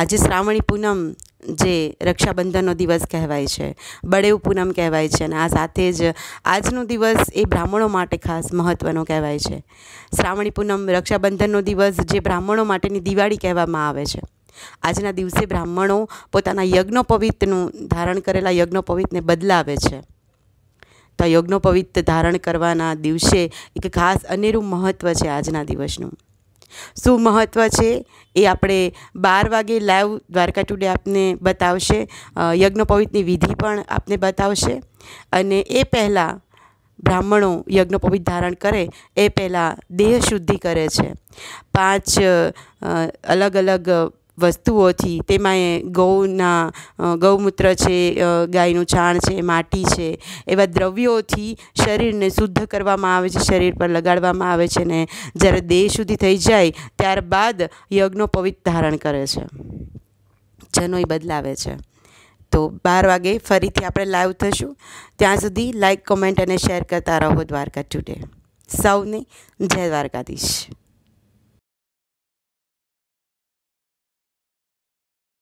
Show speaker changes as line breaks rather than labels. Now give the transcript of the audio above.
આજે શ્રાવણી પૂનમ જે રક્ષાબંધનનો દિવસ કહેવાય છે બળેવ પૂનમ કહેવાય છે અને આ સાથે જ આજનો દિવસ એ બ્રાહ્મણો માટે ખાસ મહત્ત્વનો કહેવાય છે શ્રાવણી પૂનમ રક્ષાબંધનનો દિવસ જે બ્રાહ્મણો માટેની દિવાળી કહેવામાં આવે છે આજના દિવસે બ્રાહ્મણો પોતાના યજ્ઞોપવિતનું ધારણ કરેલા યજ્ઞોપવિતને બદલાવે છે તો યજ્ઞોપવિત ધારણ કરવાના દિવસે એક ખાસ અનેરું મહત્ત્વ છે આજના દિવસનું શું મહત્ત્વ છે એ આપણે બાર વાગે લાઈવ દ્વારકા ટુડે આપને બતાવશે યજ્ઞપવિતની વિધિ પણ આપને બતાવશે અને એ પહેલાં બ્રાહ્મણો યજ્ઞપવિત ધારણ કરે એ પહેલાં દેહ શુદ્ધિ કરે છે પાંચ અલગ અલગ વસ્તુઓથી તેમાં ગૌના ગૌમૂત્ર છે ગાયનું છાણ છે માટી છે એવા દ્રવ્યોથી શરીરને શુદ્ધ કરવામાં આવે છે શરીર પર લગાડવામાં આવે છે ને જ્યારે દેહ સુધી થઈ જાય ત્યારબાદ યજ્ઞો પવિત્ર ધારણ કરે છે જનોય બદલાવે છે તો બાર વાગે ફરીથી આપણે લાઈવ થશું ત્યાં સુધી લાઇક કોમેન્ટ અને શેર કરતા રહો દ્વારકા ટુડે સૌને જય દ્વારકાધીશ